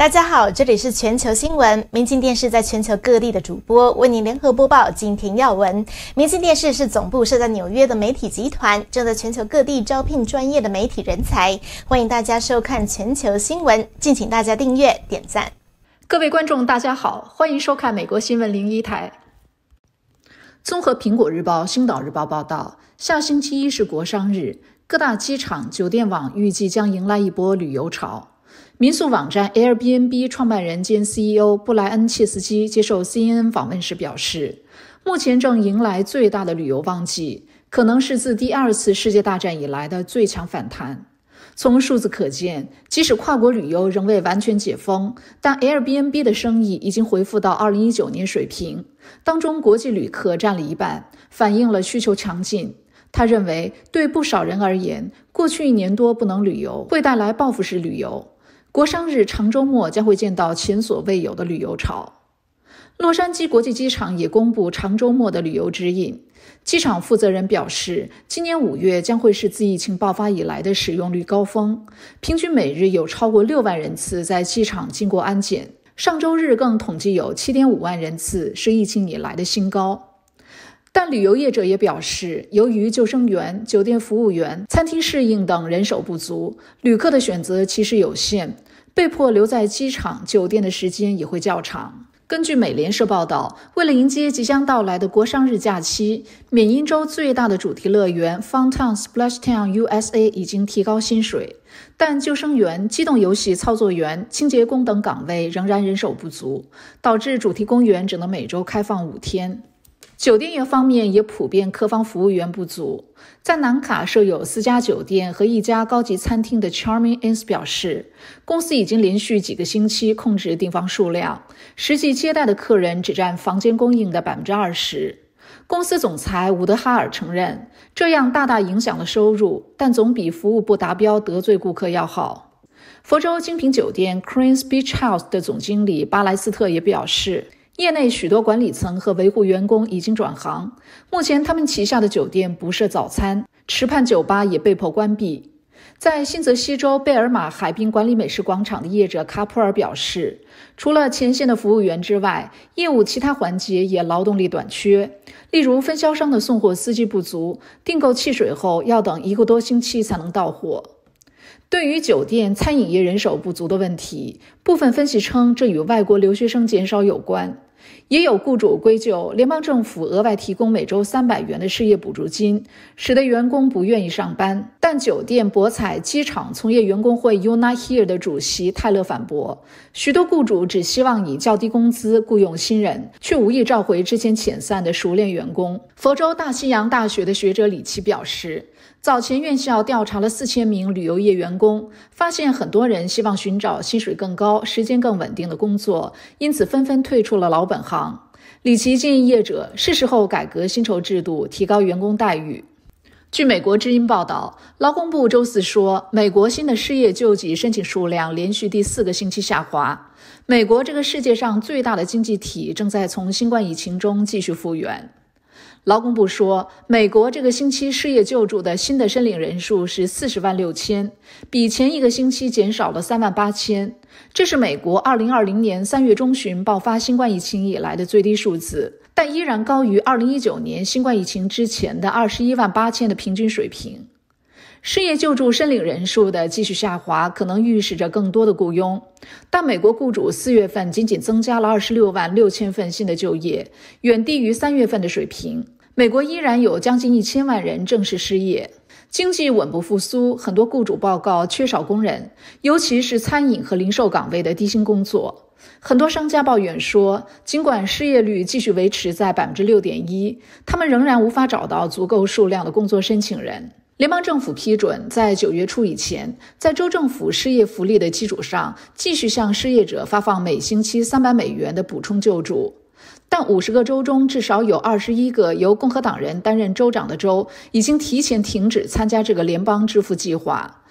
大家好，这里是全球新闻。明信电视在全球各地的主播为您联合播报今天要闻。明信电视是总部设在纽约的媒体集团，正在全球各地招聘专业的媒体人才。欢迎大家收看全球新闻，敬请大家订阅点赞。各位观众，大家好，欢迎收看美国新闻零一台。综合苹果日报、星岛日报报道，下星期一是国商日，各大机场、酒店网预计将迎来一波旅游潮。民宿网站 Airbnb 创办人兼 CEO 布莱恩切斯基接受 CNN 访问时表示，目前正迎来最大的旅游旺季，可能是自第二次世界大战以来的最强反弹。从数字可见，即使跨国旅游仍未完全解封，但 Airbnb 的生意已经恢复到二零一九年水平，当中国际旅客占了一半，反映了需求强劲。他认为，对不少人而言，过去一年多不能旅游，会带来报复式旅游。国商日常周末将会见到前所未有的旅游潮。洛杉矶国际机场也公布长周末的旅游指引。机场负责人表示，今年五月将会是自疫情爆发以来的使用率高峰，平均每日有超过六万人次在机场经过安检。上周日更统计有七点五万人次，是疫情以来的新高。但旅游业者也表示，由于救生员、酒店服务员、餐厅侍应等人手不足，旅客的选择其实有限，被迫留在机场、酒店的时间也会较长。根据美联社报道，为了迎接即将到来的国商日假期，缅因州最大的主题乐园 Fun Town Splash Town USA 已经提高薪水，但救生员、机动游戏操作员、清洁工等岗位仍然人手不足，导致主题公园只能每周开放五天。酒店业方面也普遍客房服务员不足。在南卡设有四家酒店和一家高级餐厅的 Charming Inn 表示，公司已经连续几个星期控制订房数量，实际接待的客人只占房间供应的百分之二十。公司总裁伍德哈尔承认，这样大大影响了收入，但总比服务不达标、得罪顾客要好。佛州精品酒店 Queens Beach House 的总经理巴莱斯特也表示。业内许多管理层和维护员工已经转行。目前，他们旗下的酒店不设早餐，池畔酒吧也被迫关闭。在新泽西州贝尔马海滨管理美食广场的业者卡普尔表示，除了前线的服务员之外，业务其他环节也劳动力短缺。例如，分销商的送货司机不足，订购汽水后要等一个多星期才能到货。对于酒店餐饮业人手不足的问题，部分分析称这与外国留学生减少有关，也有雇主归咎联邦政府额外提供每周三百元的失业补助金，使得员工不愿意上班。但酒店、博彩、机场从业员工会 u n i Here 的主席泰勒反驳，许多雇主只希望以较低工资雇佣新人，却无意召回之前遣散的熟练员工。佛州大西洋大学的学者李奇表示。早前，院校调查了四千名旅游业员工，发现很多人希望寻找薪水更高、时间更稳定的工作，因此纷纷退出了老本行。李琦建议业者是时候改革薪酬制度，提高员工待遇。据美国之音报道，劳工部周四说，美国新的失业救济申请数量连续第四个星期下滑。美国这个世界上最大的经济体正在从新冠疫情中继续复原。劳工部说，美国这个星期失业救助的新的申领人数是四十万六千，比前一个星期减少了三万八千。这是美国二零二零年三月中旬爆发新冠疫情以来的最低数字，但依然高于二零一九年新冠疫情之前的二十一万八千的平均水平。失业救助申领人数的继续下滑，可能预示着更多的雇佣。但美国雇主四月份仅仅增加了二十六万六千份新的就业，远低于三月份的水平。美国依然有将近一千万人正式失业。经济稳步复苏，很多雇主报告缺少工人，尤其是餐饮和零售岗位的低薪工作。很多商家抱怨说，尽管失业率继续维持在百分之六点一，他们仍然无法找到足够数量的工作申请人。联邦政府批准，在九月初以前，在州政府失业福利的基础上，继续向失业者发放每星期三百美元的补充救助。但五十个州中，至少有二十一个由共和党人担任州长的州已经提前停止参加这个联邦支付计划，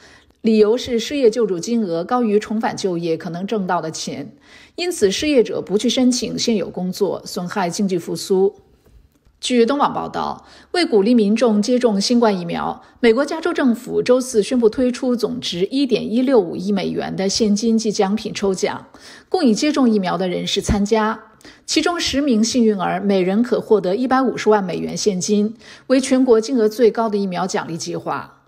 理由是失业救助金额高于重返就业可能挣到的钱，因此失业者不去申请现有工作，损害经济复苏。据东网报道，为鼓励民众接种新冠疫苗，美国加州政府周四宣布推出总值一点一六五亿美元的现金及奖品抽奖，供已接种疫苗的人士参加。其中十名幸运儿每人可获得一百五十万美元现金，为全国金额最高的疫苗奖励计划。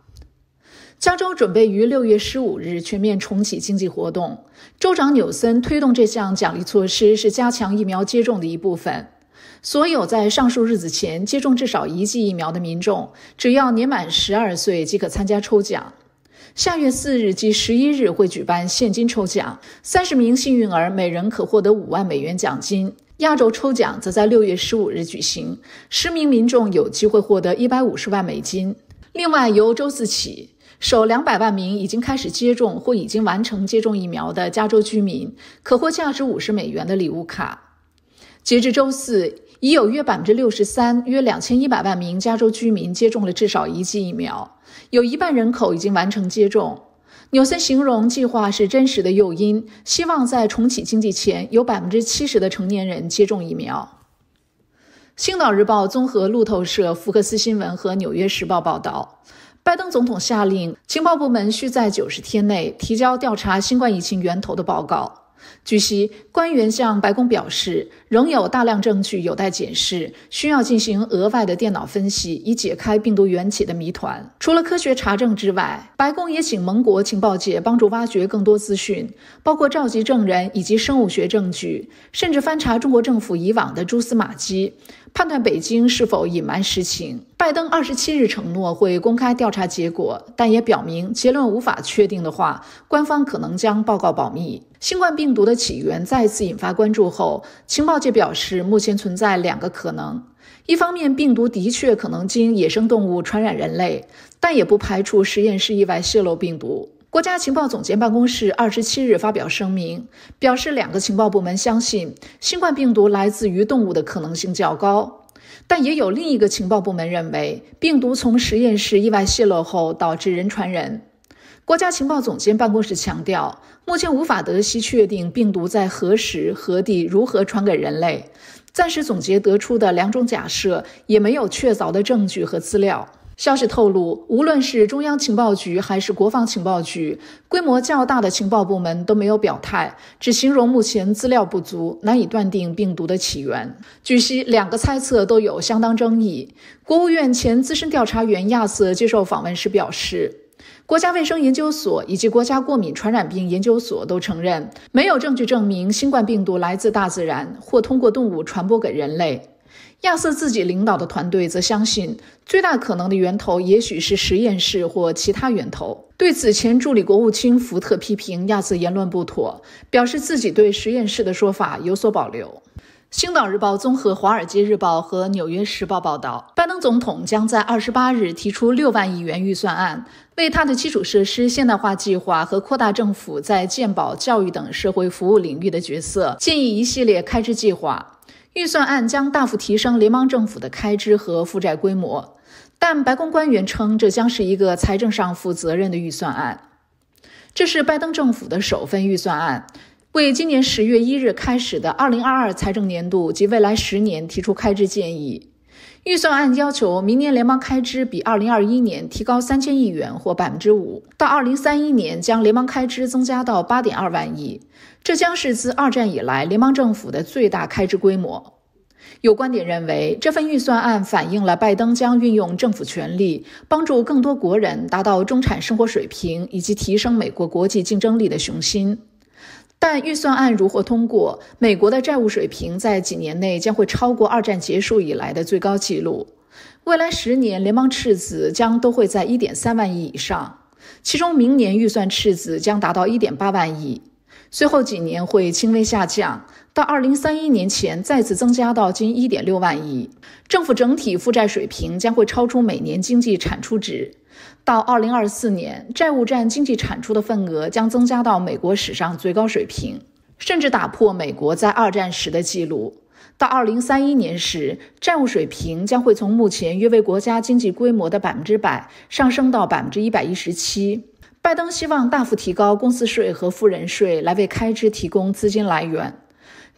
加州准备于六月十五日全面重启经济活动，州长纽森推动这项奖励措施是加强疫苗接种的一部分。所有在上述日子前接种至少一剂疫苗的民众，只要年满十二岁即可参加抽奖。下月四日及十一日会举办现金抽奖，三十名幸运儿每人可获得五万美元奖金。亚洲抽奖则在六月十五日举行，十名民众有机会获得一百五十万美金。另外，由周四起，首两百万名已经开始接种或已经完成接种疫苗的加州居民，可获价值五十美元的礼物卡。截至周四。已有约百分之六十三，约两千一百万名加州居民接种了至少一剂疫苗，有一半人口已经完成接种。纽森形容计划是真实的诱因，希望在重启经济前有百分之七十的成年人接种疫苗。《星岛日报》综合路透社、福克斯新闻和《纽约时报》报道，拜登总统下令情报部门需在九十天内提交调查新冠疫情源头的报告。据悉，官员向白宫表示。仍有大量证据有待解释，需要进行额外的电脑分析，以解开病毒源起的谜团。除了科学查证之外，白宫也请盟国情报界帮助挖掘更多资讯，包括召集证人以及生物学证据，甚至翻查中国政府以往的蛛丝马迹，判断北京是否隐瞒实情。拜登二十七日承诺会公开调查结果，但也表明结论无法确定的话，官方可能将报告保密。新冠病毒的起源再次引发关注后，情报。界表示，目前存在两个可能：一方面，病毒的确可能经野生动物传染人类，但也不排除实验室意外泄露病毒。国家情报总监办公室二十七日发表声明，表示两个情报部门相信新冠病毒来自于动物的可能性较高，但也有另一个情报部门认为病毒从实验室意外泄露后导致人传人。国家情报总监办公室强调，目前无法得悉确定病毒在何时、何地、如何传给人类。暂时总结得出的两种假设，也没有确凿的证据和资料。消息透露，无论是中央情报局还是国防情报局，规模较大的情报部门都没有表态，只形容目前资料不足，难以断定病毒的起源。据悉，两个猜测都有相当争议。国务院前资深调查员亚瑟接受访问时表示。国家卫生研究所以及国家过敏传染病研究所都承认，没有证据证明新冠病毒来自大自然或通过动物传播给人类。亚瑟自己领导的团队则相信，最大可能的源头也许是实验室或其他源头。对此前助理国务卿福特批评亚瑟言论不妥，表示自己对实验室的说法有所保留。星岛日报综合《华尔街日报》和《纽约时报》报道，拜登总统将在二十八日提出六万亿元预算案。为他的基础设施现代化计划和扩大政府在健保、教育等社会服务领域的角色，建议一系列开支计划。预算案将大幅提升联邦政府的开支和负债规模，但白宫官员称这将是一个财政上负责任的预算案。这是拜登政府的首份预算案，为今年十月一日开始的2022财政年度及未来十年提出开支建议。预算案要求，明年联邦开支比二零二一年提高三千亿元或百分之五，到二零三一年将联邦开支增加到八点二万亿，这将是自二战以来联邦政府的最大开支规模。有观点认为，这份预算案反映了拜登将运用政府权力，帮助更多国人达到中产生活水平，以及提升美国国际竞争力的雄心。但预算案如何通过？美国的债务水平在几年内将会超过二战结束以来的最高纪录。未来十年联邦赤字将都会在1.3万亿以上，其中明年预算赤字将达到1.8万亿。随后几年会轻微下降，到2031年前再次增加到近1.6万亿政府整体负债水平将会超出每年经济产出值。到2024年，债务占经济产出的份额将增加到美国史上最高水平，甚至打破美国在二战时的记录。到2031年时，债务水平将会从目前约为国家经济规模的百分之百上升到百分之一百一十七。拜登希望大幅提高公司税和富人税，来为开支提供资金来源。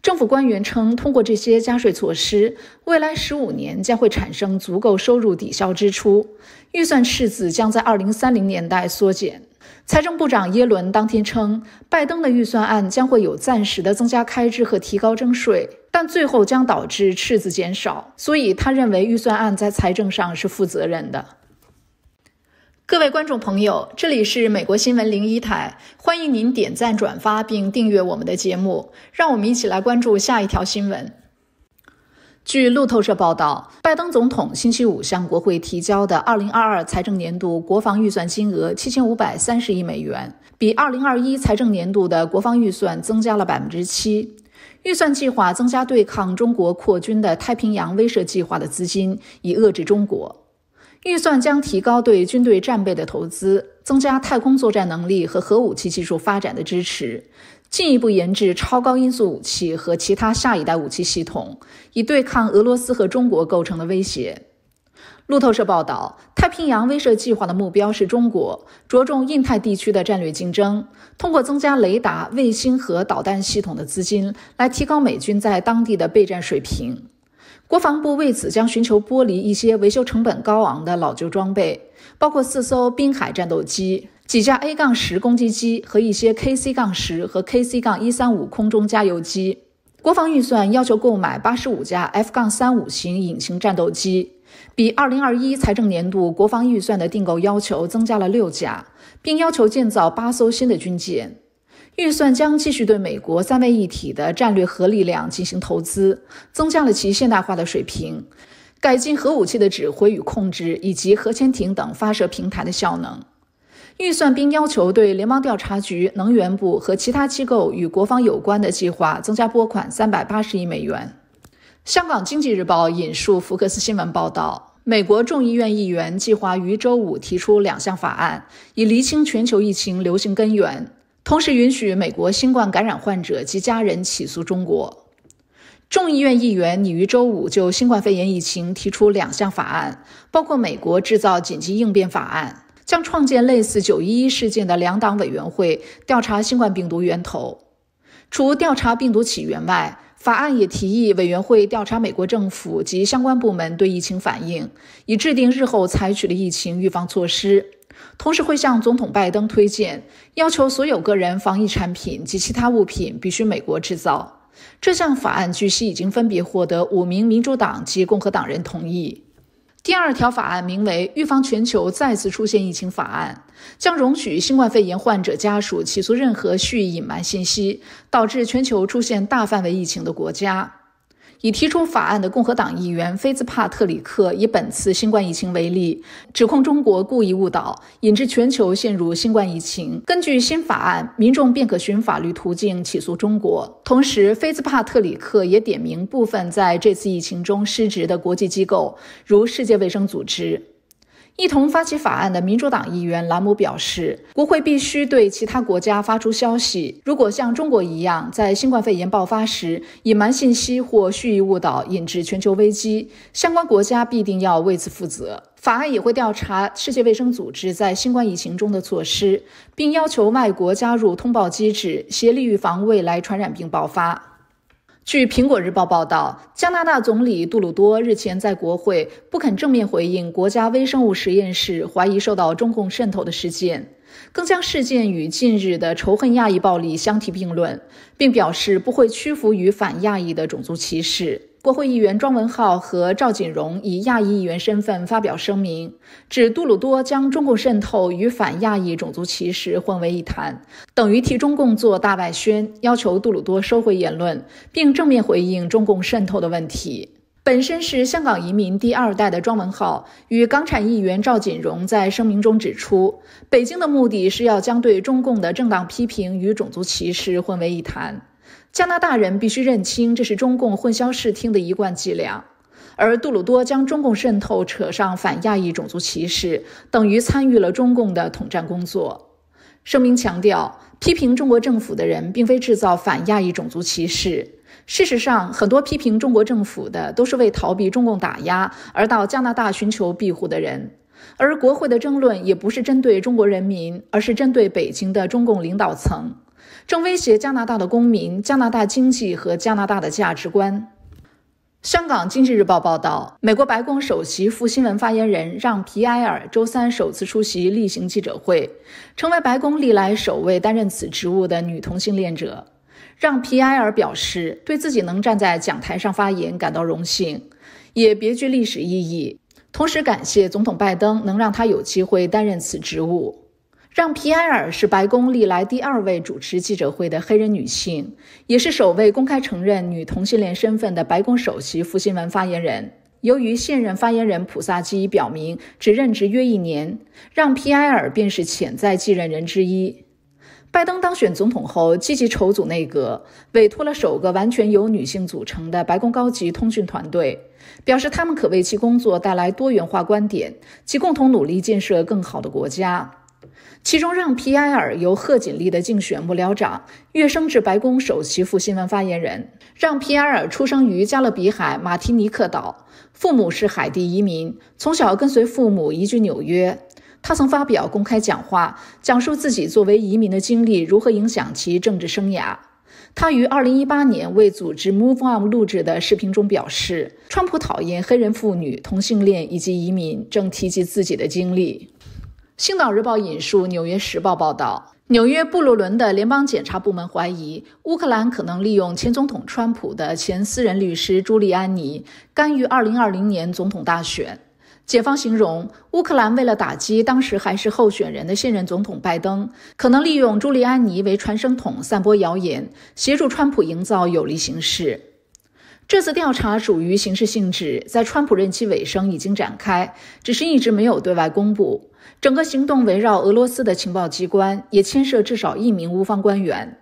政府官员称，通过这些加税措施，未来十五年将会产生足够收入抵消支出，预算赤字将在二零三零年代缩减。财政部长耶伦当天称，拜登的预算案将会有暂时的增加开支和提高征税，但最后将导致赤字减少，所以他认为预算案在财政上是负责任的。各位观众朋友，这里是美国新闻零一台，欢迎您点赞、转发并订阅我们的节目。让我们一起来关注下一条新闻。据路透社报道，拜登总统星期五向国会提交的2022财政年度国防预算金额7530亿美元，比2021财政年度的国防预算增加了7%。预算计划增加对抗中国扩军的太平洋威慑计划的资金，以遏制中国。预算将提高对军队战备的投资，增加太空作战能力和核武器技术发展的支持，进一步研制超高音速武器和其他下一代武器系统，以对抗俄罗斯和中国构成的威胁。路透社报道，太平洋威慑计划的目标是中国，着重印太地区的战略竞争，通过增加雷达、卫星和导弹系统的资金，来提高美军在当地的备战水平。国防部为此将寻求剥离一些维修成本高昂的老旧装备，包括四艘滨海战斗机、几架 A 杠十攻击机和一些 KC 杠十和 KC 杠一三五空中加油机。国防预算要求购买八十五架 F 杠三五型隐形战斗机，比二零二一财政年度国防预算的订购要求增加了六架，并要求建造八艘新的军舰。预算将继续对美国三位一体的战略核力量进行投资，增加了其现代化的水平，改进核武器的指挥与控制以及核潜艇等发射平台的效能。预算并要求对联邦调查局、能源部和其他机构与国防有关的计划增加拨款三百八十亿美元。香港经济日报引述福克斯新闻报道，美国众议院议员计划于周五提出两项法案，以厘清全球疫情流行根源。同时允许美国新冠感染患者及家人起诉中国。众议院议员拟于周五就新冠肺炎疫情提出两项法案，包括《美国制造紧急应变法案》，将创建类似九一一事件的两党委员会，调查新冠病毒源头。除调查病毒起源外，法案也提议委员会调查美国政府及相关部门对疫情反应，以制定日后采取的疫情预防措施。同时会向总统拜登推荐，要求所有个人防疫产品及其他物品必须美国制造。这项法案据悉已经分别获得五名民主党及共和党人同意。第二条法案名为《预防全球再次出现疫情法案》，将容许新冠肺炎患者家属起诉任何蓄意隐瞒信息、导致全球出现大范围疫情的国家。已提出法案的共和党议员菲兹帕特里克以本次新冠疫情为例，指控中国故意误导，引致全球陷入新冠疫情。根据新法案，民众便可循法律途径起诉中国。同时，菲兹帕特里克也点名部分在这次疫情中失职的国际机构，如世界卫生组织。一同发起法案的民主党议员兰姆表示，国会必须对其他国家发出消息：如果像中国一样，在新冠肺炎爆发时隐瞒信息或蓄意误导，引致全球危机，相关国家必定要为此负责。法案也会调查世界卫生组织在新冠疫情中的措施，并要求外国加入通报机制，协力预防未来传染病爆发。据《苹果日报》报道，加拿大总理杜鲁多日前在国会不肯正面回应国家微生物实验室怀疑受到中共渗透的事件，更将事件与近日的仇恨亚裔暴力相提并论，并表示不会屈服于反亚裔的种族歧视。国会议员庄文浩和赵锦荣以亚裔议员身份发表声明，指杜鲁多将中共渗透与反亚裔种族歧视混为一谈，等于替中共做大外宣，要求杜鲁多收回言论，并正面回应中共渗透的问题。本身是香港移民第二代的庄文浩与港产议员赵锦荣在声明中指出，北京的目的是要将对中共的政党批评与种族歧视混为一谈。加拿大人必须认清，这是中共混淆视听的一贯伎俩。而杜鲁多将中共渗透扯上反亚裔种族歧视，等于参与了中共的统战工作。声明强调，批评中国政府的人并非制造反亚裔种族歧视。事实上，很多批评中国政府的都是为逃避中共打压而到加拿大寻求庇护的人。而国会的争论也不是针对中国人民，而是针对北京的中共领导层。正威胁加拿大的公民、加拿大经济和加拿大的价值观。香港经济日报报道，美国白宫首席副新闻发言人让·皮埃尔周三首次出席例行记者会，成为白宫历来首位担任此职务的女同性恋者。让·皮埃尔表示，对自己能站在讲台上发言感到荣幸，也别具历史意义，同时感谢总统拜登能让他有机会担任此职务。让皮埃尔是白宫历来第二位主持记者会的黑人女性，也是首位公开承认女同性恋身份的白宫首席副新闻发言人。由于现任发言人普萨基表明只任职约一年，让皮埃尔便是潜在继任人之一。拜登当选总统后，积极筹组内阁，委托了首个完全由女性组成的白宫高级通讯团队，表示他们可为其工作带来多元化观点，其共同努力建设更好的国家。其中，让皮埃尔由贺锦丽的竞选幕僚长跃升至白宫首席副新闻发言人。让皮埃尔出生于加勒比海马提尼克岛，父母是海地移民，从小跟随父母移居纽约。他曾发表公开讲话，讲述自己作为移民的经历如何影响其政治生涯。他于2018年为组织 MoveOn 录制的视频中表示：“川普讨厌黑人妇女、同性恋以及移民。”正提及自己的经历。《星岛日报》引述《纽约时报》报道，纽约布鲁伦的联邦检察部门怀疑乌克兰可能利用前总统川普的前私人律师朱利安尼干预2020年总统大选。检方形容，乌克兰为了打击当时还是候选人的现任总统拜登，可能利用朱利安尼为传声筒，散播谣言，协助川普营造有利形势。这次调查属于刑事性质，在川普任期尾声已经展开，只是一直没有对外公布。整个行动围绕俄罗斯的情报机关，也牵涉至少一名乌方官员。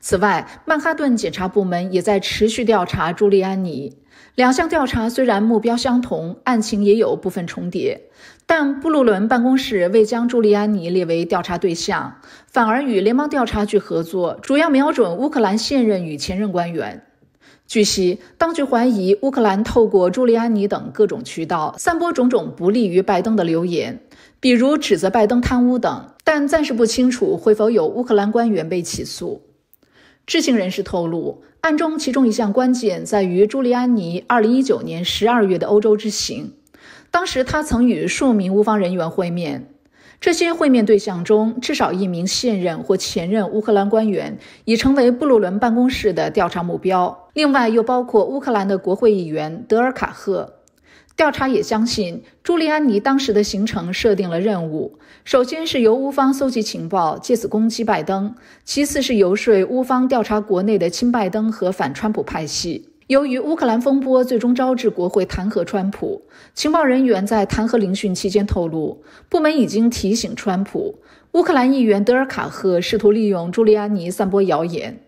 此外，曼哈顿检察部门也在持续调查朱利安尼。两项调查虽然目标相同，案情也有部分重叠，但布鲁伦办公室未将朱利安尼列为调查对象，反而与联邦调查局合作，主要瞄准乌克兰现任与前任官员。据悉，当局怀疑乌克兰透过朱利安尼等各种渠道散播种种不利于拜登的流言。比如指责拜登贪污等，但暂时不清楚会否有乌克兰官员被起诉。知情人士透露，案中其中一项关键在于朱利安尼2019年12月的欧洲之行，当时他曾与数名乌方人员会面，这些会面对象中至少一名现任或前任乌克兰官员已成为布伦办公室的调查目标，另外又包括乌克兰的国会议员德尔卡赫。调查也相信，朱利安尼当时的行程设定了任务：首先是由乌方搜集情报，借此攻击拜登；其次是游说乌方调查国内的亲拜登和反川普派系。由于乌克兰风波最终招致国会弹劾川普，情报人员在弹劾聆讯期间透露，部门已经提醒川普，乌克兰议员德尔卡赫试图利用朱利安尼散播谣言。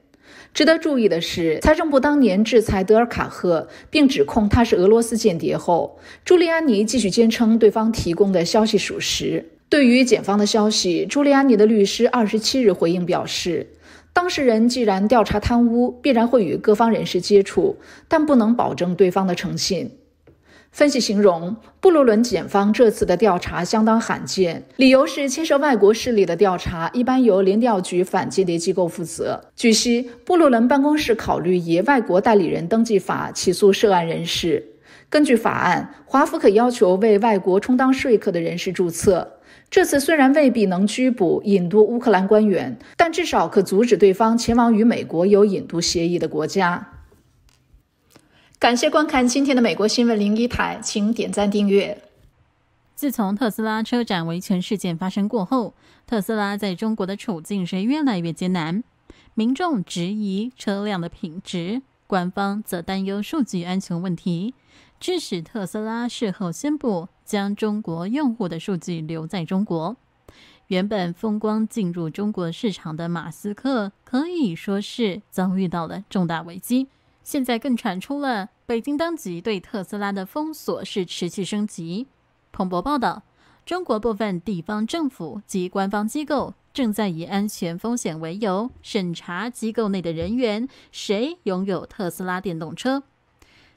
值得注意的是，财政部当年制裁德尔卡赫，并指控他是俄罗斯间谍后，朱利安尼继续坚称对方提供的消息属实。对于检方的消息，朱利安尼的律师二十七日回应表示，当事人既然调查贪污，必然会与各方人士接触，但不能保证对方的诚信。分析形容，布洛伦检方这次的调查相当罕见，理由是牵涉外国势力的调查一般由联调局反间谍机构负责。据悉，布洛伦办公室考虑以外国代理人登记法起诉涉案人士。根据法案，华府可要求为外国充当说客的人士注册。这次虽然未必能拘捕引渡乌克兰官员，但至少可阻止对方前往与美国有引渡协议的国家。感谢观看今天的美国新闻零一台，请点赞订阅。自从特斯拉车展维权事件发生过后，特斯拉在中国的处境是越来越艰难。民众质疑车辆的品质，官方则担忧数据安全问题，致使特斯拉事后宣布将中国用户的数据留在中国。原本风光进入中国市场的马斯克可以说是遭遇到了重大危机，现在更传出了。北京当局对特斯拉的封锁是持续升级。彭博报道，中国部分地方政府及官方机构正在以安全风险为由审查机构内的人员谁拥有特斯拉电动车。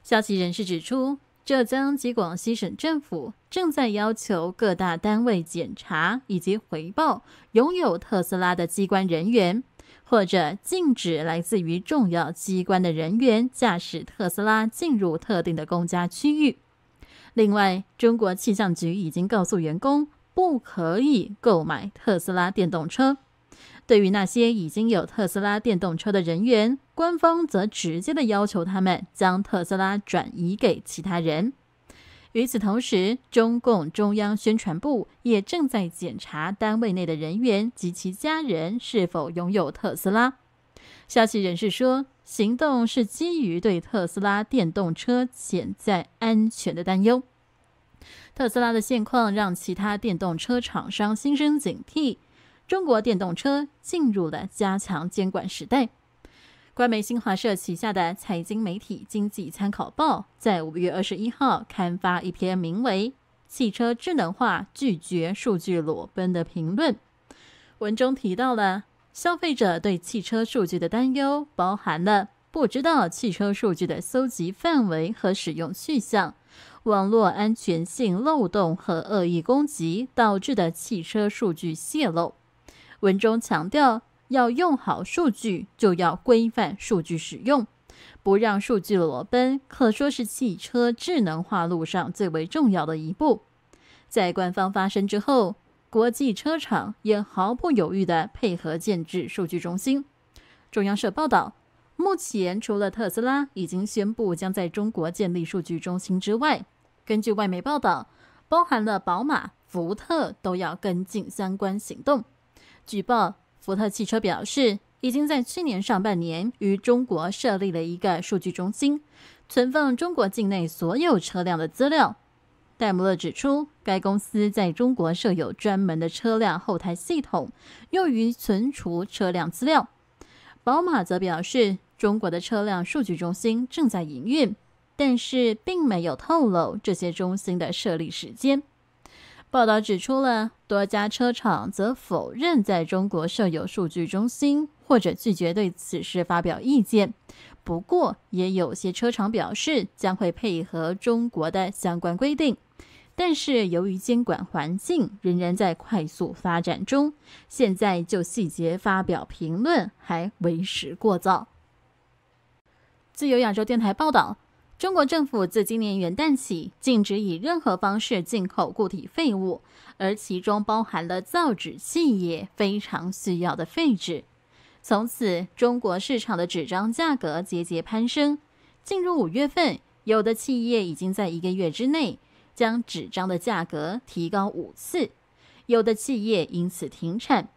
消息人士指出，浙江及广西省政府正在要求各大单位检查以及回报拥有特斯拉的机关人员。或者禁止来自于重要机关的人员驾驶特斯拉进入特定的公家区域。另外，中国气象局已经告诉员工不可以购买特斯拉电动车。对于那些已经有特斯拉电动车的人员，官方则直接的要求他们将特斯拉转移给其他人。与此同时，中共中央宣传部也正在检查单位内的人员及其家人是否拥有特斯拉。消息人士说，行动是基于对特斯拉电动车潜在安全的担忧。特斯拉的现况让其他电动车厂商心生警惕，中国电动车进入了加强监管时代。官媒新华社旗下的财经媒体《经济参考报》在五月二十一号刊发一篇名为《汽车智能化拒绝数据裸奔》的评论。文中提到了消费者对汽车数据的担忧，包含了不知道汽车数据的搜集范围和使用去向、网络安全性漏洞和恶意攻击导致的汽车数据泄露。文中强调。要用好数据，就要规范数据使用，不让数据裸奔，可说是汽车智能化路上最为重要的一步。在官方发声之后，国际车厂也毫不犹豫的配合建制数据中心。中央社报道，目前除了特斯拉已经宣布将在中国建立数据中心之外，根据外媒报道，包含了宝马、福特都要跟进相关行动。举报。福特汽车表示，已经在去年上半年于中国设立了一个数据中心，存放中国境内所有车辆的资料。戴姆勒指出，该公司在中国设有专门的车辆后台系统，用于存储车辆资料。宝马则表示，中国的车辆数据中心正在营运，但是并没有透露这些中心的设立时间。报道指出了多家车厂，则否认在中国设有数据中心，或者拒绝对此事发表意见。不过，也有些车厂表示将会配合中国的相关规定。但是，由于监管环境仍然在快速发展中，现在就细节发表评论还为时过早。自由亚洲电台报道。中国政府自今年元旦起，禁止以任何方式进口固体废物，而其中包含了造纸企业非常需要的废纸。从此，中国市场的纸张价格节节攀升。进入五月份，有的企业已经在一个月之内将纸张的价格提高五次，有的企业因此停产。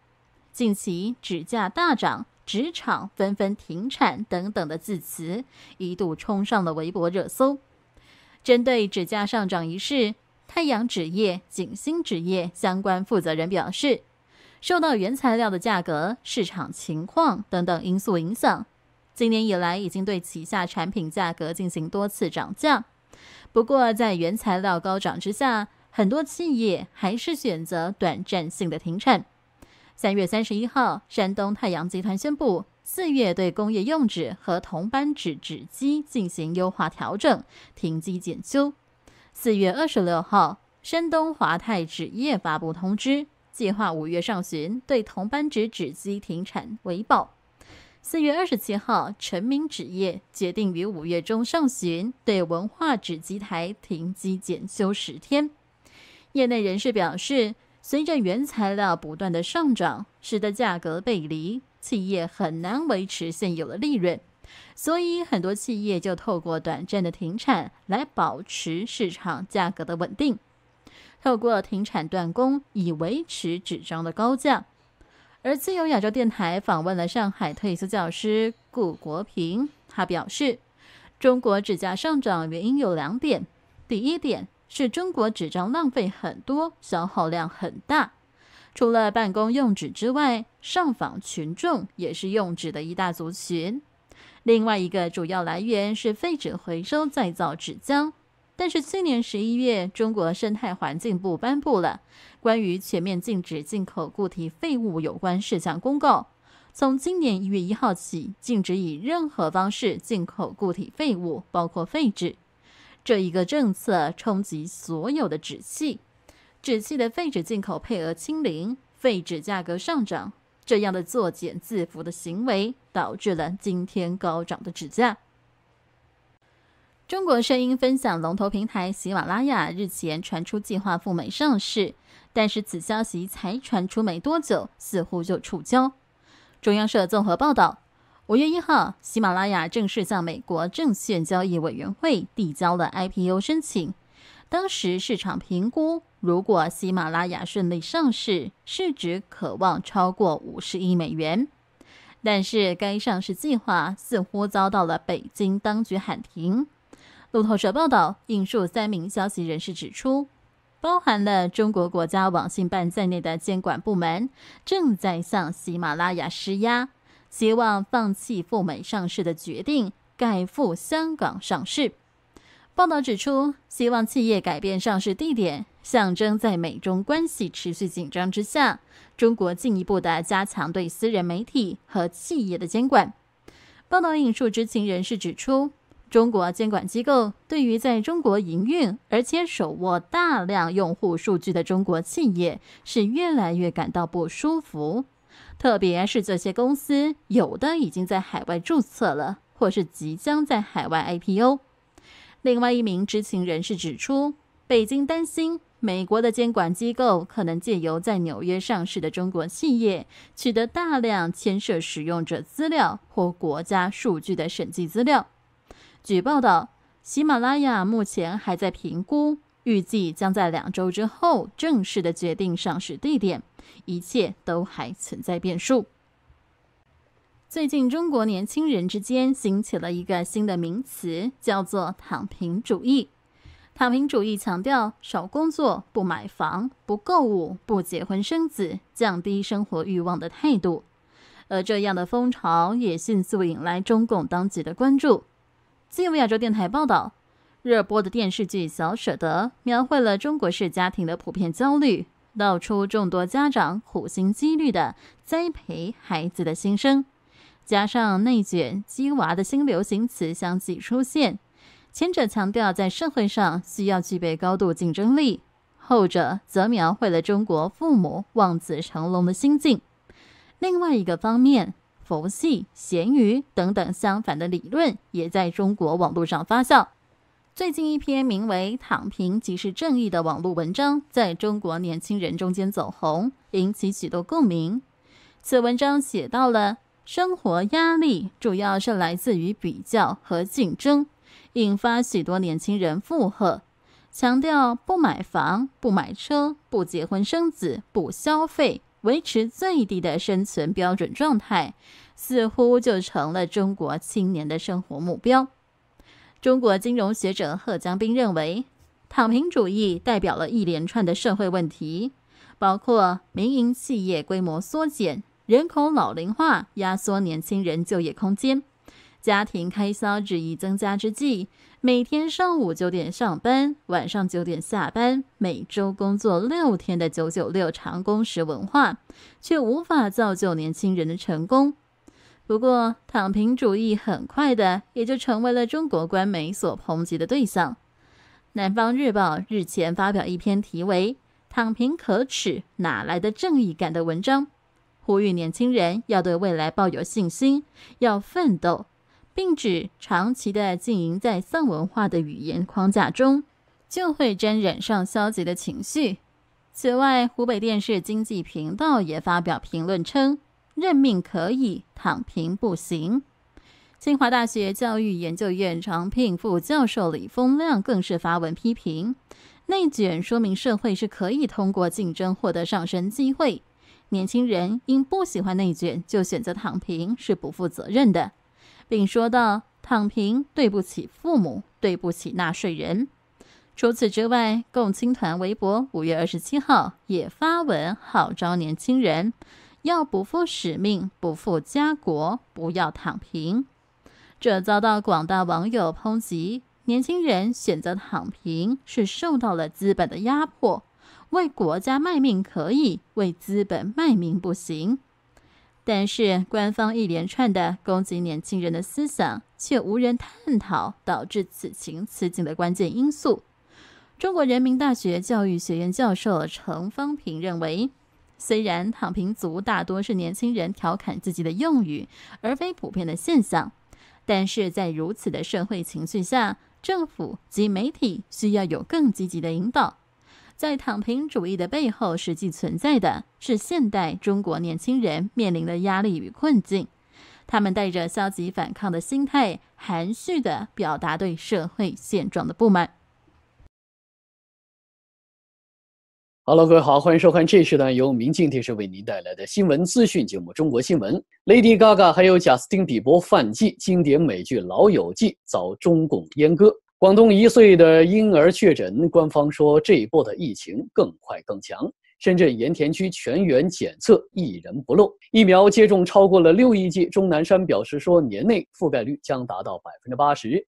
近期纸价大涨。职场纷纷停产等等的字词，一度冲上了微博热搜。针对纸价上涨一事，太阳纸业、景星纸业相关负责人表示，受到原材料的价格、市场情况等等因素影响，今年以来已经对旗下产品价格进行多次涨价。不过，在原材料高涨之下，很多企业还是选择短暂性的停产。三月三十一号，山东太阳集团宣布，四月对工业用纸和铜版纸纸机进行优化调整、停机检修。四月二十六号，山东华泰纸业发布通知，计划五月上旬对铜版纸纸机停产维保。四月二十七号，成明纸业决定于五月中上旬对文化纸机台停机检修十天。业内人士表示。随着原材料不断的上涨，使得价格背离，企业很难维持现有的利润，所以很多企业就透过短暂的停产来保持市场价格的稳定，透过停产断供以维持纸张的高价。而自由亚洲电台访问了上海退休教师顾国平，他表示，中国纸价上涨原因有两点，第一点。是中国纸张浪费很多，消耗量很大。除了办公用纸之外，上访群众也是用纸的一大族群。另外一个主要来源是废纸回收再造纸浆。但是去年十一月，中国生态环境部颁布了《关于全面禁止进口固体废物有关事项公告》，从今年一月一号起，禁止以任何方式进口固体废物，包括废纸。这一个政策冲击所有的纸器，纸器的废纸进口配额清零，废纸价格上涨，这样的作茧自缚的行为导致了今天高涨的纸价。中国声音分享龙头平台喜马拉雅日前传出计划赴美上市，但是此消息才传出没多久，似乎就触礁。中央社综合报道。五月一号，喜马拉雅正式向美国证券交易委员会递交了 IPO 申请。当时市场评估，如果喜马拉雅顺利上市，市值可望超过五十亿美元。但是，该上市计划似乎遭到了北京当局喊停。路透社报道引述三名消息人士指出，包含了中国国家网信办在内的监管部门正在向喜马拉雅施压。希望放弃赴美上市的决定，改赴香港上市。报道指出，希望企业改变上市地点，象征在美中关系持续紧张之下，中国进一步的加强对私人媒体和企业的监管。报道引述知情人士指出，中国监管机构对于在中国营运而且手握大量用户数据的中国企业，是越来越感到不舒服。特别是这些公司，有的已经在海外注册了，或是即将在海外 IPO。另外一名知情人士指出，北京担心美国的监管机构可能借由在纽约上市的中国企业，取得大量牵涉使用者资料或国家数据的审计资料。据报道，喜马拉雅目前还在评估，预计将在两周之后正式的决定上市地点。一切都还存在变数。最近，中国年轻人之间兴起了一个新的名词，叫做“躺平主义”。躺平主义强调少工作、不买房、不购物、不结婚生子，降低生活欲望的态度。而这样的风潮也迅速引来中共当局的关注。日，亚洲电台报道，热播的电视剧《小舍得》描绘了中国式家庭的普遍焦虑。道出众多家长苦心积虑的栽培孩子的心声，加上“内卷”“鸡娃”的新流行词相继出现，前者强调在社会上需要具备高度竞争力，后者则描绘了中国父母望子成龙的心境。另外一个方面，佛系、咸鱼等等相反的理论也在中国网络上发酵。最近一篇名为《躺平即是正义》的网络文章在中国年轻人中间走红，引起许多共鸣。此文章写到了生活压力主要是来自于比较和竞争，引发许多年轻人附和，强调不买房、不买车、不结婚生子、不消费，维持最低的生存标准状态，似乎就成了中国青年的生活目标。中国金融学者贺江斌认为，躺平主义代表了一连串的社会问题，包括民营企业规模缩减、人口老龄化、压缩年轻人就业空间、家庭开销日益增加之际，每天上午九点上班，晚上九点下班，每周工作六天的“九九六”长工时文化，却无法造就年轻人的成功。不过，躺平主义很快的也就成为了中国官媒所抨击的对象。南方日报日前发表一篇题为《躺平可耻，哪来的正义感》的文章，呼吁年轻人要对未来抱有信心，要奋斗，并指长期的经营在丧文化的语言框架中，就会沾染上消极的情绪。此外，湖北电视经济频道也发表评论称。任命可以躺平不行。清华大学教育研究院常聘副教授李峰亮更是发文批评：内卷说明社会是可以通过竞争获得上升机会，年轻人因不喜欢内卷就选择躺平是不负责任的，并说道：“躺平对不起父母，对不起纳税人。”除此之外，共青团微博五月二十七号也发文号召年轻人。要不负使命，不负家国，不要躺平。这遭到广大网友抨击。年轻人选择躺平是受到了资本的压迫，为国家卖命可以，为资本卖命不行。但是，官方一连串的攻击年轻人的思想，却无人探讨导致此情此景的关键因素。中国人民大学教育学院教授程方平认为。虽然“躺平族”大多是年轻人调侃自己的用语，而非普遍的现象，但是在如此的社会情绪下，政府及媒体需要有更积极的引导。在“躺平主义”的背后，实际存在的是现代中国年轻人面临的压力与困境。他们带着消极反抗的心态，含蓄地表达对社会现状的不满。Hello，各位好，欢迎收看这时段由民进电视为您带来的新闻资讯节目《中国新闻》。Lady Gaga 还有贾斯汀比伯犯忌，经典美剧《老友记》遭中共阉割。广东一岁的婴儿确诊，官方说这一波的疫情更快更强。深圳盐田区全员检测，一人不漏。疫苗接种超过了六亿剂，钟南山表示说年内覆盖率将达到百分之八十。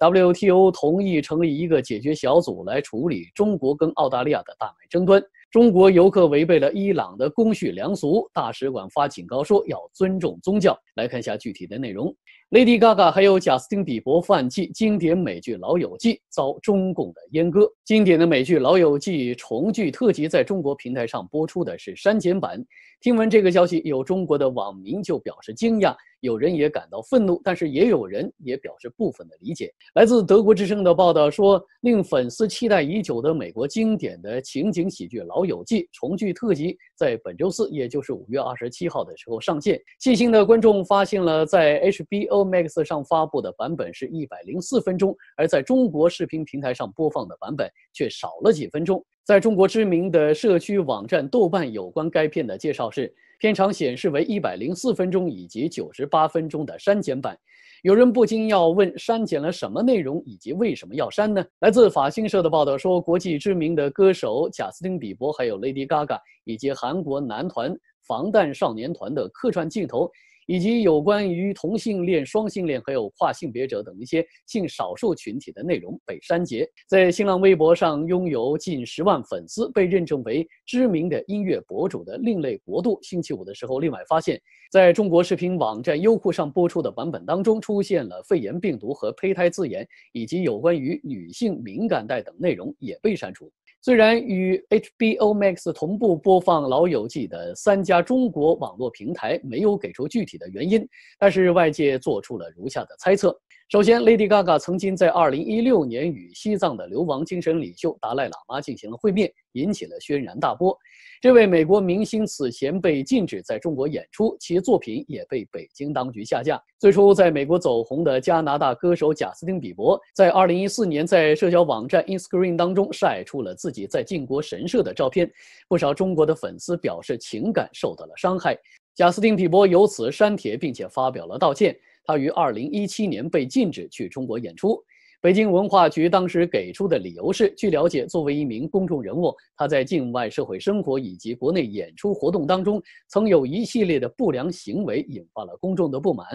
WTO 同意成立一个解决小组来处理中国跟澳大利亚的大麦争端。中国游客违背了伊朗的公序良俗，大使馆发警告说要尊重宗教。来看一下具体的内容。Lady Gaga 还有贾斯汀·比伯犯忌，经典美剧《老友记》遭中共的阉割。经典的美剧《老友记》重聚特辑在中国平台上播出的是删减版。听闻这个消息，有中国的网民就表示惊讶，有人也感到愤怒，但是也有人也表示部分的理解。来自德国之声的报道说，令粉丝期待已久的美国经典的情景喜剧《老友记》重聚特辑，在本周四，也就是五月二十七号的时候上线。细心的观众发现了，在 HBO。Max 上发布的版本是一百零四分钟，而在中国视频平台上播放的版本却少了几分钟。在中国知名的社区网站豆瓣，有关该片的介绍是：片长显示为一百零四分钟以及九十八分钟的删减版。有人不禁要问：删减了什么内容，以及为什么要删呢？来自法新社的报道说，国际知名的歌手贾斯汀·比伯，还有 Lady Gaga，以及韩国男团防弹少年团的客串镜头。以及有关于同性恋、双性恋，还有跨性别者等一些性少数群体的内容被删节。在新浪微博上拥有近十万粉丝、被认证为知名的音乐博主的另类国度，星期五的时候，另外发现，在中国视频网站优酷上播出的版本当中，出现了肺炎病毒和胚胎字眼，以及有关于女性敏感带等内容也被删除。虽然与 HBO Max 同步播放《老友记》的三家中国网络平台没有给出具体的原因，但是外界做出了如下的猜测。首先，Lady Gaga 曾经在2016年与西藏的流亡精神领袖达赖喇嘛进行了会面，引起了轩然大波。这位美国明星此前被禁止在中国演出，其作品也被北京当局下架。最初在美国走红的加拿大歌手贾斯汀·比伯，在2014年在社交网站 Instagram 当中晒出了自己在靖国神社的照片，不少中国的粉丝表示情感受到了伤害。贾斯汀·比伯由此删帖，并且发表了道歉。他于二零一七年被禁止去中国演出。北京文化局当时给出的理由是：据了解，作为一名公众人物，他在境外社会生活以及国内演出活动当中，曾有一系列的不良行为，引发了公众的不满。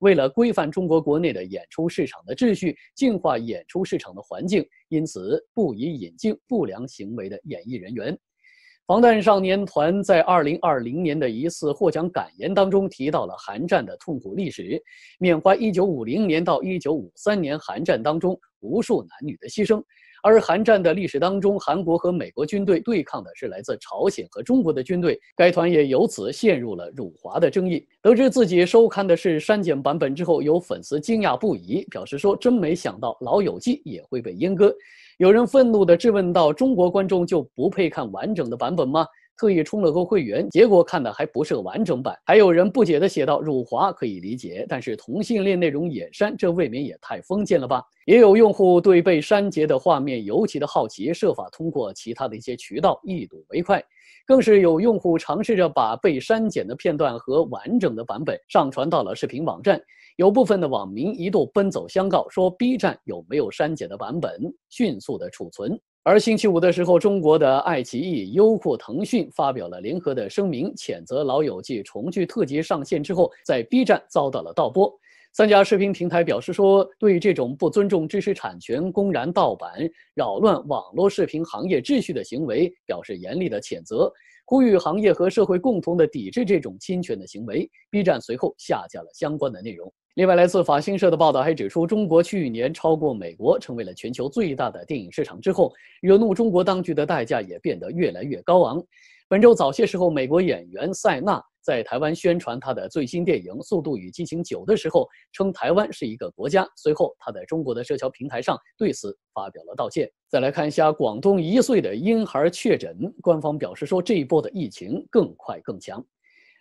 为了规范中国国内的演出市场的秩序，净化演出市场的环境，因此不宜引进不良行为的演艺人员。防弹少年团在2020年的一次获奖感言当中提到了韩战的痛苦历史，缅怀1950年到1953年韩战当中无数男女的牺牲。而韩战的历史当中，韩国和美国军队对抗的是来自朝鲜和中国的军队。该团也由此陷入了辱华的争议。得知自己收看的是删减版本之后，有粉丝惊讶不已，表示说：“真没想到老友记也会被阉割。”有人愤怒地质问道：“中国观众就不配看完整的版本吗？”特意充了个会员，结果看的还不是完整版。还有人不解的写道：“辱华可以理解，但是同性恋内容也删，这未免也太封建了吧？”也有用户对被删截的画面尤其的好奇，设法通过其他的一些渠道一睹为快。更是有用户尝试着把被删减的片段和完整的版本上传到了视频网站。有部分的网民一度奔走相告，说 B 站有没有删减的版本，迅速的储存。而星期五的时候，中国的爱奇艺、优酷、腾讯发表了联合的声明，谴责《老友记》重聚特辑上线之后，在 B 站遭到了盗播。三家视频平台表示说，对这种不尊重知识产权、公然盗版、扰乱网络视频行业秩序的行为表示严厉的谴责，呼吁行业和社会共同的抵制这种侵权的行为。B 站随后下架了相关的内容。另外，来自法新社的报道还指出，中国去年超过美国，成为了全球最大的电影市场之后，惹怒中国当局的代价也变得越来越高昂。本周早些时候，美国演员塞纳。在台湾宣传他的最新电影《速度与激情九》的时候，称台湾是一个国家。随后，他在中国的社交平台上对此发表了道歉。再来看一下，广东一岁的婴孩确诊，官方表示说这一波的疫情更快更强。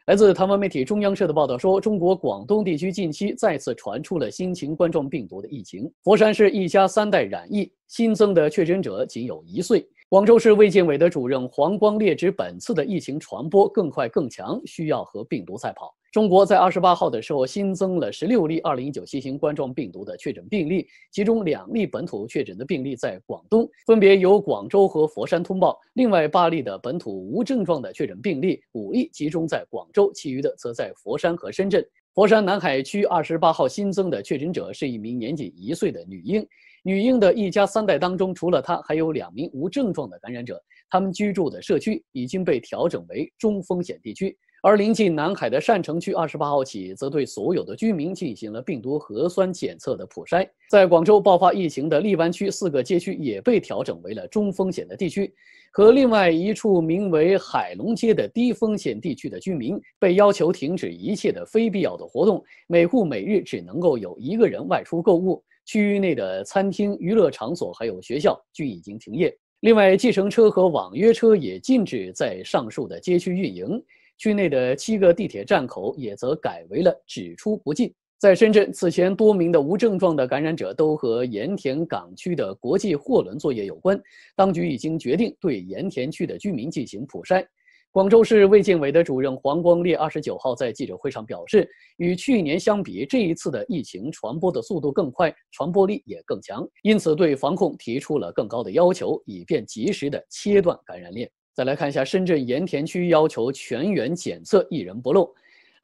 来自台湾媒体中央社的报道说，中国广东地区近期再次传出了新型冠状病毒的疫情。佛山市一家三代染疫，新增的确诊者仅有一岁。广州市卫健委的主任黄光烈指，本次的疫情传播更快更强，需要和病毒赛跑。中国在二十八号的时候新增了十六例2019新型冠状病毒的确诊病例，其中两例本土确诊的病例在广东，分别由广州和佛山通报。另外八例的本土无症状的确诊病例，五例集中在广州，其余的则在佛山和深圳。佛山南海区二十八号新增的确诊者是一名年仅一岁的女婴。女婴的一家三代当中，除了她，还有两名无症状的感染者。他们居住的社区已经被调整为中风险地区，而临近南海的禅城区二十八号起，则对所有的居民进行了病毒核酸检测的普筛。在广州爆发疫情的荔湾区四个街区也被调整为了中风险的地区，和另外一处名为海龙街的低风险地区的居民被要求停止一切的非必要的活动，每户每日只能够有一个人外出购物。区域内的餐厅、娱乐场所还有学校均已经停业。另外，计程车和网约车也禁止在上述的街区运营。区内的七个地铁站口也则改为了只出不进。在深圳，此前多名的无症状的感染者都和盐田港区的国际货轮作业有关，当局已经决定对盐田区的居民进行普筛。广州市卫健委的主任黄光烈二十九号在记者会上表示，与去年相比，这一次的疫情传播的速度更快，传播力也更强，因此对防控提出了更高的要求，以便及时的切断感染链。再来看一下深圳盐田区要求全员检测，一人不漏。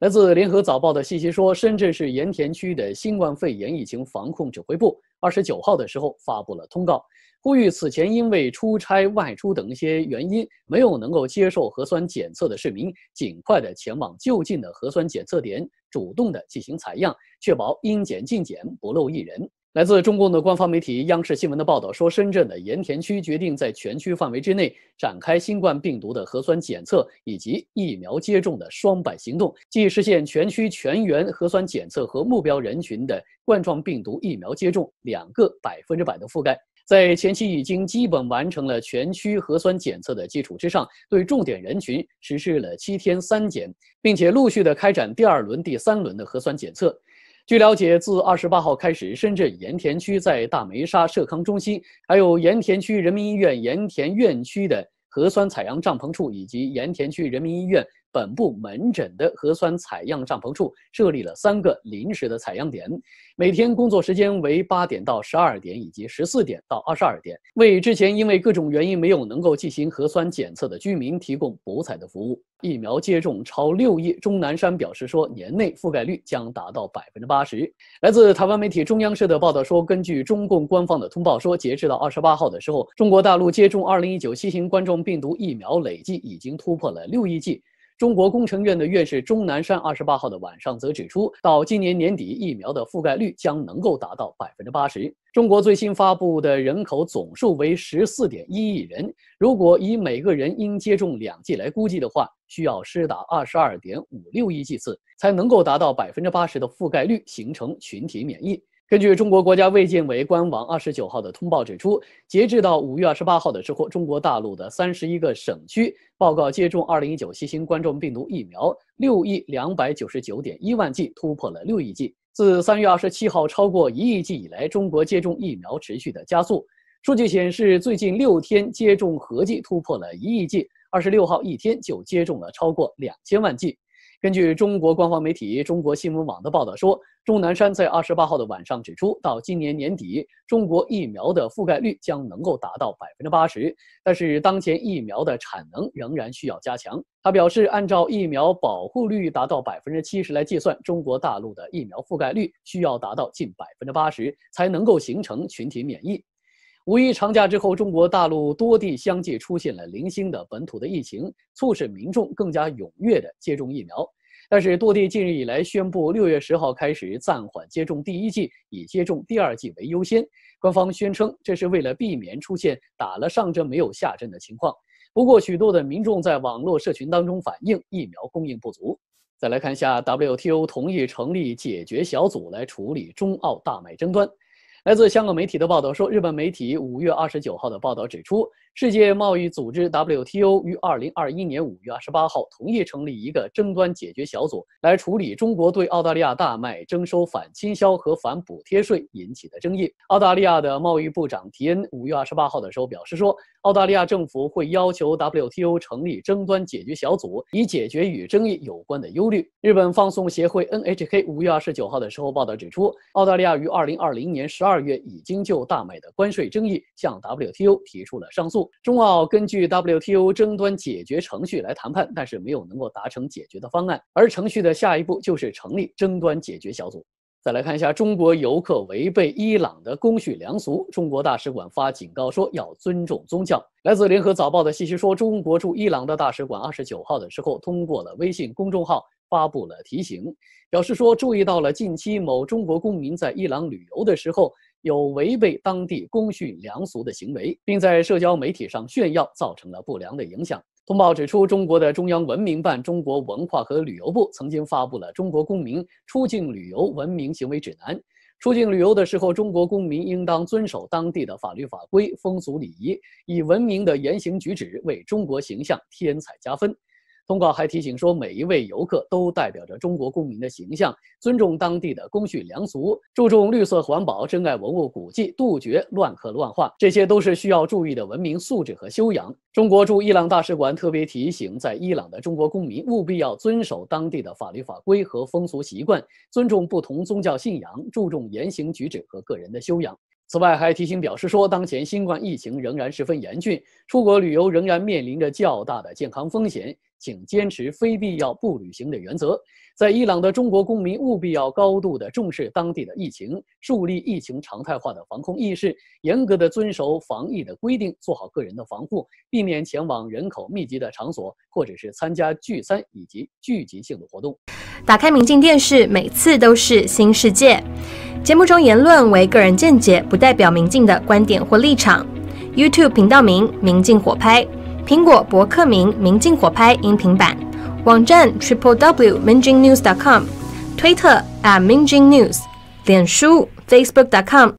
来自联合早报的信息说，深圳市盐田区的新冠肺炎疫情防控指挥部二十九号的时候发布了通告，呼吁此前因为出差、外出等一些原因没有能够接受核酸检测的市民，尽快的前往就近的核酸检测点，主动的进行采样，确保应检尽检，不漏一人。来自中共的官方媒体央视新闻的报道说，深圳的盐田区决定在全区范围之内展开新冠病毒的核酸检测以及疫苗接种的双百行动，即实现全区全员核酸检测和目标人群的冠状病毒疫苗接种两个百分之百的覆盖。在前期已经基本完成了全区核酸检测的基础之上，对重点人群实施了七天三检，并且陆续的开展第二轮、第三轮的核酸检测。据了解，自二十八号开始，深圳盐田区在大梅沙社康中心，还有盐田区人民医院盐田院区的核酸采样帐篷处，以及盐田区人民医院。本部门诊的核酸采样帐篷处设立了三个临时的采样点，每天工作时间为八点到十二点以及十四点到二十二点，为之前因为各种原因没有能够进行核酸检测的居民提供补采的服务。疫苗接种超六亿，钟南山表示说，年内覆盖率将达到百分之八十。来自台湾媒体中央社的报道说，根据中共官方的通报说，截至到二十八号的时候，中国大陆接种二零一九新型冠状病毒疫苗累计已经突破了六亿剂。中国工程院的院士钟南山二十八号的晚上则指出，到今年年底疫苗的覆盖率将能够达到百分之八十。中国最新发布的人口总数为十四点一亿人，如果以每个人应接种两剂来估计的话，需要施打二十二点五六亿剂次才能够达到百分之八十的覆盖率，形成群体免疫。根据中国国家卫健委官网二十九号的通报指出，截至到五月二十八号的时候，中国大陆的三十一个省区报告接种二零一九新型冠状病毒疫苗六亿两百九十九点一万剂，突破了六亿剂。自三月二十七号超过一亿剂以来，中国接种疫苗持续的加速。数据显示，最近六天接种合计突破了一亿剂，二十六号一天就接种了超过两千万剂。根据中国官方媒体中国新闻网的报道说，钟南山在二十八号的晚上指出，到今年年底，中国疫苗的覆盖率将能够达到百分之八十，但是当前疫苗的产能仍然需要加强。他表示，按照疫苗保护率达到百分之七十来计算，中国大陆的疫苗覆盖率需要达到近百分之八十才能够形成群体免疫。五一长假之后，中国大陆多地相继出现了零星的本土的疫情，促使民众更加踊跃的接种疫苗。但是多地近日以来宣布，六月十号开始暂缓接种第一剂，以接种第二剂为优先。官方宣称，这是为了避免出现打了上针没有下针的情况。不过，许多的民众在网络社群当中反映疫苗供应不足。再来看一下，WTO 同意成立解决小组来处理中澳大麦争端。来自香港媒体的报道说，日本媒体五月二十九号的报道指出。世界贸易组织 WTO 于二零二一年五月二十八号同意成立一个争端解决小组，来处理中国对澳大利亚大麦征收反倾销和反补贴税引起的争议。澳大利亚的贸易部长提恩五月二十八号的时候表示说，澳大利亚政府会要求 WTO 成立争端解决小组，以解决与争议有关的忧虑。日本放送协会 NHK 五月二十九号的时候报道指出，澳大利亚于二零二零年十二月已经就大麦的关税争议向 WTO 提出了上诉。中澳根据 WTO 争端解决程序来谈判，但是没有能够达成解决的方案。而程序的下一步就是成立争端解决小组。再来看一下，中国游客违背伊朗的公序良俗，中国大使馆发警告说要尊重宗教。来自《联合早报》的信息说，中国驻伊朗的大使馆二十九号的时候通过了微信公众号发布了提醒，表示说注意到了近期某中国公民在伊朗旅游的时候。有违背当地公序良俗的行为，并在社交媒体上炫耀，造成了不良的影响。通报指出，中国的中央文明办、中国文化和旅游部曾经发布了《中国公民出境旅游文明行为指南》。出境旅游的时候，中国公民应当遵守当地的法律法规、风俗礼仪，以文明的言行举止为中国形象添彩加分。通告还提醒说，每一位游客都代表着中国公民的形象，尊重当地的公序良俗，注重绿色环保，珍爱文物古迹，杜绝乱刻乱画，这些都是需要注意的文明素质和修养。中国驻伊朗大使馆特别提醒，在伊朗的中国公民务必要遵守当地的法律法规和风俗习惯，尊重不同宗教信仰，注重言行举止和个人的修养。此外，还提醒表示说，当前新冠疫情仍然十分严峻，出国旅游仍然面临着较大的健康风险。请坚持非必要不旅行的原则，在伊朗的中国公民务必要高度的重视当地的疫情，树立疫情常态化的防控意识，严格的遵守防疫的规定，做好个人的防护，避免前往人口密集的场所，或者是参加聚餐以及聚集性的活动。打开明镜电视，每次都是新世界。节目中言论为个人见解，不代表明镜的观点或立场。YouTube 频道名：明镜火拍。苹果博客名：明镜火拍音频版，网站 triple w mingjingnews dot com，推特 at mingjingnews，脸书 facebook dot com。